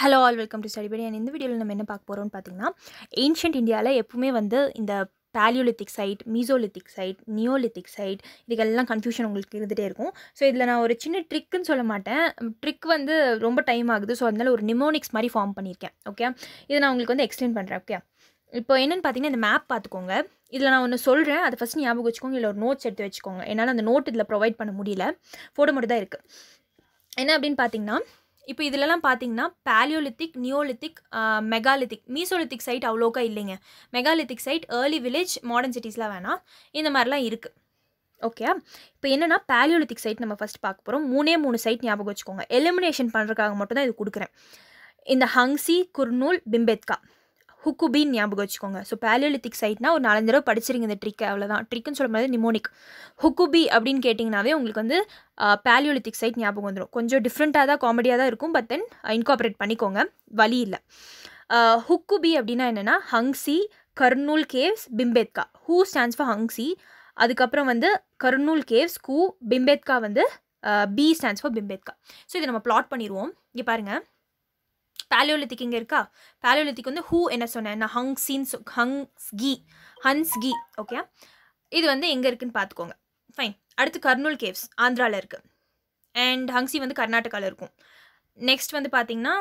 hello all welcome to Study Buddy நான் இந்த வீடியோவில் நம்ம என்ன பார்க்க போகிறோம்னு பார்த்தீங்கன்னா ஏன்ஷியன்ட் இந்தியாவில் எப்பவுமே வந்து இந்த paleolithic site mesolithic site neolithic site இதுக்கெல்லாம் கன்ஃபியூஷன் உங்களுக்கு இருந்துகிட்டே இருக்கும் ஸோ இதில் நான் ஒரு சின்ன ட்ரிக்குன்னு சொல்ல மாட்டேன் ட்ரிக் வந்து ரொம்ப டைம் ஆகுது ஸோ அதனால் ஒரு நிமோனிக்ஸ் மாதிரி ஃபார்ம் பண்ணியிருக்கேன் ஓகே இதை நான் உங்களுக்கு வந்து எக்ஸ்பிளைன் பண்ணுறேன் ஓகே இப்போ என்னென்னு பார்த்தீங்கன்னா இந்த மேப் பார்த்துக்கோங்க இதில் நான் ஒன்று சொல்கிறேன் அதை ஃபஸ்ட் ஞாபகம் வச்சுக்கோங்க இல்லை ஒரு நோட்ஸ் எடுத்து வச்சுக்கோங்க என்னால் அந்த நோட் இதில் ப்ரொவைட் பண்ண முடியல ஃபோட்டோ மட்டும் தான் இருக்குது என்ன அப்படின்னு பார்த்தீங்கன்னா இப்போ இதிலலாம் பார்த்தீங்கன்னா paleolithic neolithic megalithic mesolithic site அவ்வளோக்கா இல்லைங்க megalithic site early village modern சிட்டிஸ்லாம் வேணாம் இந்த மாதிரிலாம் இருக்குது ஓகே இப்போ என்னென்னா பேலியோலித்திக் சைட் நம்ம ஃபஸ்ட் பார்க்க போகிறோம் மூணே மூணு சைட் ஞாபகம் வச்சுக்கோங்க எலிமினேஷன் பண்ணுறதுக்காக மட்டும் தான் இது கொடுக்குறேன் இந்த ஹங்ஸி குர்னூல் பிம்பேத்கா ஹுக்குபின் ஞாபகம் வச்சுக்கோங்க ஸோ பேலியோலித்திக் சைட்னா ஒரு நாலஞ்சு தடவை படிச்சிருங்க இந்த ட்ரிக்கை அவ்வளோதான் ட்ரிக்குன்னு சொல்லும்போது நிமோனிக் ஹுக்குபி அப்படின்னு கேட்டிங்கனாவே உங்களுக்கு வந்து பேலியோலித்திக் சைட் ஞாபகம் வந்துடும் கொஞ்சம் டிஃப்ரெண்ட்டாக தான் காமெடியாக தான் இருக்கும் பட் தென் இன்காப்ரேட் பண்ணிக்கோங்க வழி இல்லை ஹுக்குபி அப்படின்னா என்னென்னா Hunsgi Kurnool caves Bhimbetka H stands for Hunsgi அதுக்கப்புறம் வந்து கர்னூல் கேவ்ஸ் கூ பிம்பேத்கா வந்து B stands for Bhimbetka so இதை நம்ம பிளாட் பண்ணிடுவோம் இங்கே பாருங்கள் பேலியோலித்திக் இங்கே இருக்கா பேலியோலித்திக் வந்து ஹூ என்ன சொன்னேன் நான் ஹங் சீன்ஸ் ஹங்ஸ் கி ஹன்ஸ் கி ஓகே இது வந்து எங்கே இருக்குதுன்னு பார்த்துக்கோங்க ஃபைன் அடுத்து கர்னூல் கேவ்ஸ் ஆந்திராவில் இருக்குது அண்ட் ஹங்ஸி வந்து கர்நாடகாவில் இருக்கும் நெக்ஸ்ட் வந்து பார்த்திங்கன்னா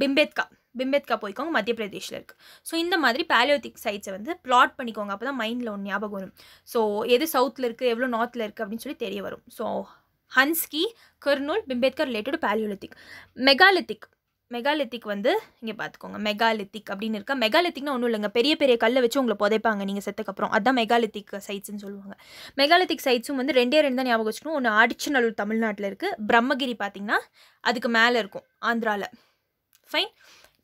பிம்பேத்கா பிம்பேத்கா போய்க்கோங்க மத்திய பிரதேஷில் இருக்குது ஸோ இந்த மாதிரி பேலியோத்திக் சைட்ஸை வந்து பிளாட் பண்ணிக்கோங்க அப்போ தான் மைண்டில் ஒன்று ஞாபகம் வரும் ஸோ எது சவுத்தில் இருக்குது எவ்வளோ நார்த்தில் இருக்குது அப்படின்னு சொல்லி தெரிய வரும் so Hunsgi Kurnool Bhimbetka related paleolithic megalithic megalithic வந்து இங்கே பார்த்துக்கோங்க மெகாலித்திக் அப்படின்னு இருக்கா மெகாலித்திக்னா ஒன்றும் இல்லைங்க பெரிய பெரிய கல்லை வச்சு உங்களை புதைப்பாங்க நீங்கள் செத்துக்கப்புறம் அதான் மெகாலித்திக் சைட்ஸ்ன்னு சொல்லுவாங்க மெகாலித்திக் சைட்ஸும் வந்து ரெண்டே ரெண்டு தான் ஞாபகம் வச்சுக்கணும் ஒன்று ஆடிச்சநல்லூர் தமிழ்நாட்டில் இருக்குது பிரம்மகிரி பார்த்திங்கன்னா அதுக்கு மேலே இருக்கும் ஆந்திராவில் ஃபைன்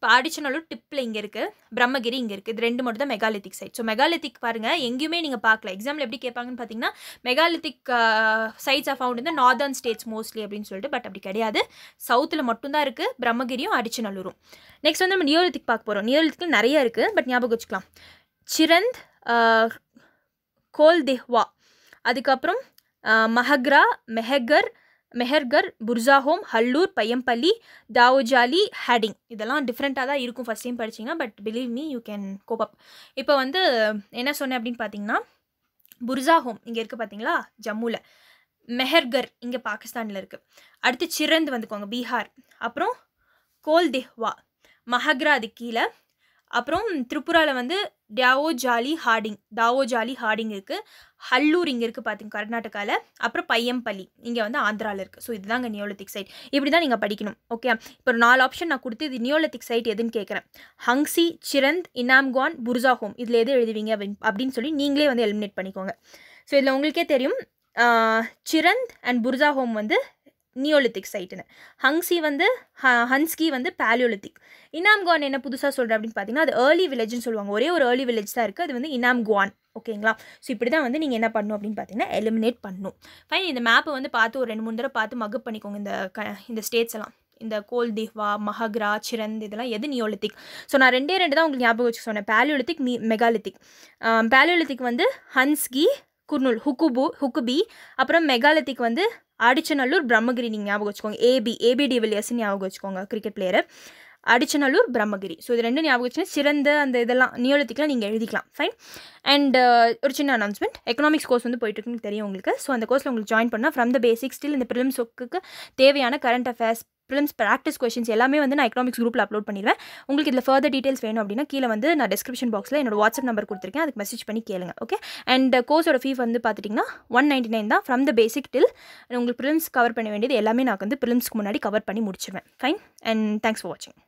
இப்போ அடிஷனலும் டிப்பில் இங்கே இருக்குது பிரம்மகிரி இங்கே இருக்குது இது ரெண்டு மட்டும் தான் மெகாலித்திக் சைட் ஸோ மெகாலித்திக் பாருங்கள் எங்கேயுமே நீங்கள் பார்க்கல எக்ஸாம்பிள் எப்படி கேட்பாங்கன்னு பார்த்தீங்கன்னா மெகாலித்திக் சைட்ஸ் ஆஃப் அவுண்ட் இந்த நார்தர்ன் ஸ்டேட்ஸ் மோஸ்ட்லி அப்படின்னு சொல்லிட்டு பட் அப்படி கிடையாது சவுத்தில் மட்டும்தான் இருக்குது பிரம்மகிரியும் அடிச்சநல்லூரும் நெக்ஸ்ட் வந்து நம்ம நியோலித்திக் பார்க்க போகிறோம் நியோலித்திக்கில் நிறைய இருக்குது பட் ஞாபகம் வச்சுக்கலாம் சிரந்த் கோல் திஹ்வா அதுக்கப்புறம் மஹக்ரா uh, மெஹகர் மெஹர்கர் புர்சாஹோம் ஹல்லூர் பையம்பள்ளி தாவோஜாலி ஹேடிங் இதெல்லாம் டிஃப்ரெண்ட்டாக தான் இருக்கும் ஃபஸ்ட் டைம் படிச்சிங்கன்னா but believe me you can cope up இப்போ வந்து என்ன சொன்னேன் அப்படின்னு பார்த்தீங்கன்னா புர்சாஹோம் இங்கே இருக்குது பார்த்தீங்களா ஜம்முவில் மெஹர்கர் இங்கே பாகிஸ்தானில் இருக்குது அடுத்து சிறந்து வந்துக்கோங்க பீகார் அப்புறம் கோல் திஹ்வா மஹக்ரா அது கீழே அப்புறம் திரிபுராவில் வந்து டாவோ ஜாலி ஹார்டிங் தாவோ ஜாலி ஹார்டிங் இருக்குது ஹல்லூர் இங்கே இருக்குது பார்த்திங்க கர்நாடகாவில் அப்புறம் பையம்பள்ளி இங்கே வந்து ஆந்திராவில் இருக்குது ஸோ இதுதாங்க நியோலத்திக் சைட் இப்படி தான் நீங்கள் படிக்கணும் ஓகே இப்போ நாலு ஆப்ஷன் நான் கொடுத்து இது நியோலத்திக் சைட் எதுன்னு கேட்குறேன் ஹங்ஸி சிரந்த் இனாம்கான் புர்ஜா ஹோம் இதில் எது எழுதுவீங்க அப்படின்னு சொல்லி நீங்களே வந்து எலிமினேட் பண்ணிக்கோங்க ஸோ இதில் உங்களுக்கே தெரியும் சிரந்த் அண்ட் புர்ஜா ஹோம் வந்து நியோலித்திக் சைட்டுன்னு ஹங்ஸி வந்து ஹன்ஸ்கி வந்து பேலியோலித்திக் இனாம் குவான் என்ன புதுசாக சொல்கிறேன் அப்படின்னு பார்த்தீங்கன்னா அது ஏர்லி வில்லேஜ்னு சொல்லுவாங்க ஒரே ஒரு ஏர்லி வில்லேஜ் தான் இருக்குது அது வந்து இனாம்குவான் ஓகேங்களா ஸோ இப்படி தான் வந்து நீங்கள் என்ன பண்ணணும் அப்படின்னு பார்த்தீங்கன்னா எலிமினேட் பண்ணணும் ஃபைன் இந்த மேப்பை வந்து பார்த்து ஒரு ரெண்டு மூணு தடவை பார்த்து மகப் பண்ணிக்கோங்க இந்த க இந்த ஸ்டேட்ஸ் எல்லாம் இந்த கோல் திஹ்வா மஹக்ரா சிரந்த் இதெல்லாம் எது நியோலித்திக் ஸோ நான் ரெண்டே ரெண்டு தான் உங்களுக்கு ஞாபகம் வச்சு சொன்னேன் பேலியோலித்திக் மீ மெகாலித்திக் பேலியோலித்திக் வந்து ஹன்ஸ்கி குர்னூல் ஹுக்குபு ஹுக்குபி அப்புறம் மெகாலித்திக் வந்து அடிச்சநல்லூர் பிரம்மகிரி நீங்கள் ஞாபகம் வச்சுக்கோங்க ஏபி ஏபி டிவிலியர்ஸ்னு ஞாபகம் வச்சுக்கோங்க cricket player Adichanallur Brahmagiri so இது ரெண்டும் ஞாபகம் வச்சுன்னா சிறந்த அந்த இதெல்லாம் நியோலத்துக்குலாம் நீங்கள் எழுதிக்கலாம் ஃபைன் அண்ட் ஒரு சின்ன அனௌன்ஸ்மெண்ட் எக்கனாமிக்ஸ் கோர்ஸ் வந்து போயிட்டுருக்குன்னு தெரியும் உங்களுக்கு ஸோ அந்த கோர்ஸில் உங்களுக்கு ஜாயின் பண்ணால் ஃப்ரம் த பேசிக்ஸ் ஸ்டில் இந்த ப்ரிலிம்ஸ் ஒர்க்குக்கு தேவையான current affairs prelims practice questions எல்லாமே வந்து நான் எக்கனாமிக்ஸ் குரூப்பில் அப்லோட் பண்ணிடுவேன் உங்களுக்கு இதில் ஃபர்தர் டீட்டெயில்ஸ் வேணும் அப்படின்னா கீழே வந்து நான் டிஸ்கிரிப்ஷன் பாக்ஸில் என்னோட வாட்ஸ்அப் நம்பர் கொடுத்துருக்கேன் அதுக்கு மெசேஜ் பண்ணி கேளுங்க ஓகே அண்ட் கோர்ஸோட ஃபீ வந்து பார்த்தீங்கன்னா ஒன் நைன்டி நைன் தான் ஃப்ரம் த பேசிக் டில் உங்களுக்கு ப்ரிலிம்ஸ் கவர் பண்ண வேண்டியது எல்லாமே நான் வந்து ப்ரிலிம்ஸ்க்கு முன்னாடி கவர் பண்ணி முடிச்சிருவேன் ஃபைன் அண்ட் தேங்க்ஸ் ஃபார் வாட்சிங்